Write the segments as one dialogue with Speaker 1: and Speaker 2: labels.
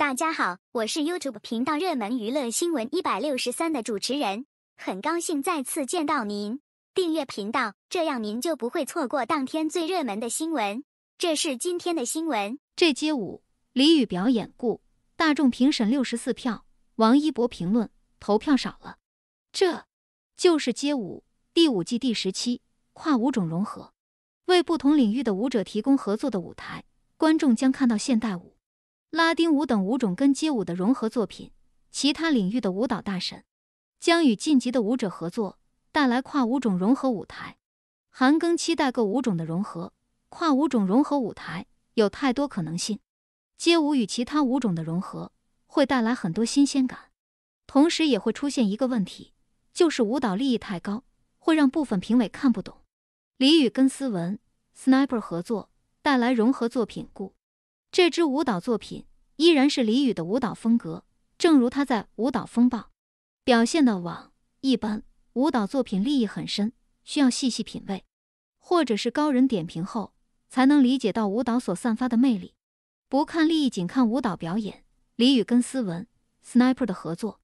Speaker 1: 大家好，我是 YouTube 频道热门娱乐新闻一百六十三的主持人，很高兴再次见到您。订阅频道，这样您就不会错过当天最热门的新闻。这是今天的新闻：这街舞李宇表演，故大众评审六十四票，王一博评论投票少了。这就是街舞第五季第十期，跨舞种融合，为不同领域的舞者提供合作的舞台，观众将看到现代舞。拉丁舞等舞种跟街舞的融合作品，其他领域的舞蹈大神将与晋级的舞者合作，带来跨舞种融合舞台。韩庚期待各舞种的融合，跨舞种融合舞台有太多可能性。街舞与其他舞种的融合会带来很多新鲜感，同时也会出现一个问题，就是舞蹈立意太高，会让部分评委看不懂。李宇跟斯文 Sniper 合作带来融合作品，故这支舞蹈作品。依然是李宇的舞蹈风格，正如他在《舞蹈风暴》表现的网一般，舞蹈作品立意很深，需要细细品味，或者是高人点评后才能理解到舞蹈所散发的魅力。不看立意，仅看舞蹈表演，李宇跟斯文 （Sniper） 的合作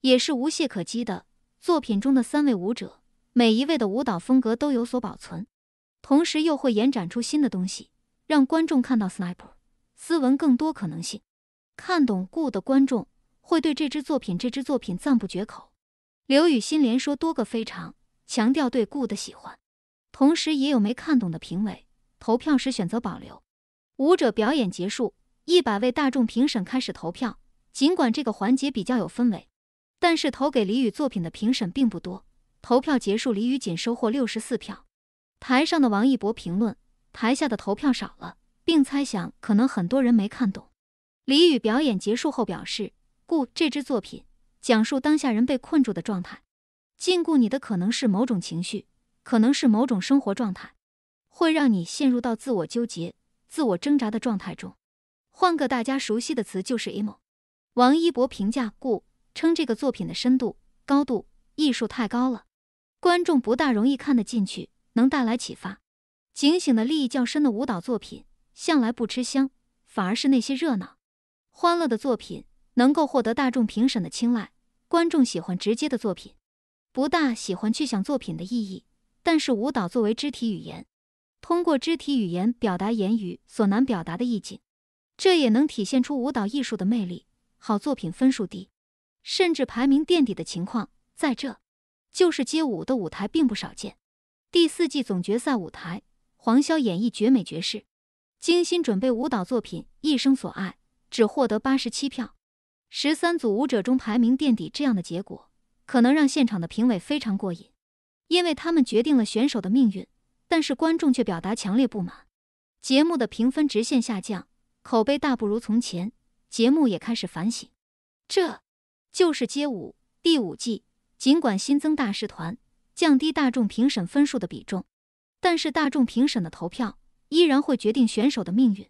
Speaker 1: 也是无懈可击的。作品中的三位舞者，每一位的舞蹈风格都有所保存，同时又会延展出新的东西，让观众看到 Sniper、斯文更多可能性。看懂顾的观众会对这支作品、这支作品赞不绝口。刘雨欣连说多个非常，强调对顾的喜欢。同时，也有没看懂的评委投票时选择保留。舞者表演结束，一百位大众评审开始投票。尽管这个环节比较有氛围，但是投给李雨作品的评审并不多。投票结束，李雨仅收获六十四票。台上的王一博评论，台下的投票少了，并猜想可能很多人没看懂。李宇表演结束后表示：“故这支作品讲述当下人被困住的状态，禁锢你的可能是某种情绪，可能是某种生活状态，会让你陷入到自我纠结、自我挣扎的状态中。换个大家熟悉的词，就是 emo。”王一博评价：“故称这个作品的深度、高度、艺术太高了，观众不大容易看得进去，能带来启发、警醒的利益较深的舞蹈作品，向来不吃香，反而是那些热闹。”欢乐的作品能够获得大众评审的青睐，观众喜欢直接的作品，不大喜欢去想作品的意义。但是舞蹈作为肢体语言，通过肢体语言表达言语所难表达的意境，这也能体现出舞蹈艺术的魅力。好作品分数低，甚至排名垫底的情况，在这就是街舞的舞台并不少见。第四季总决赛舞台，黄潇演绎绝美爵士，精心准备舞蹈作品《一生所爱》。只获得八十七票，十三组舞者中排名垫底，这样的结果可能让现场的评委非常过瘾，因为他们决定了选手的命运。但是观众却表达强烈不满，节目的评分直线下降，口碑大不如从前，节目也开始反省。这就是街舞第五季，尽管新增大师团，降低大众评审分数的比重，但是大众评审的投票依然会决定选手的命运。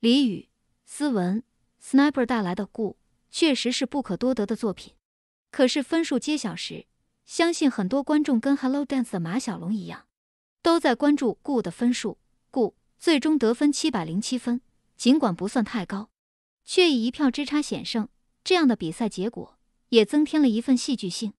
Speaker 1: 李宇思文。Sniper 带来的故》确实是不可多得的作品，可是分数揭晓时，相信很多观众跟 Hello Dance 的马小龙一样，都在关注故》的分数。故》最终得分七百零七分，尽管不算太高，却以一票之差险胜。这样的比赛结果也增添了一份戏剧性。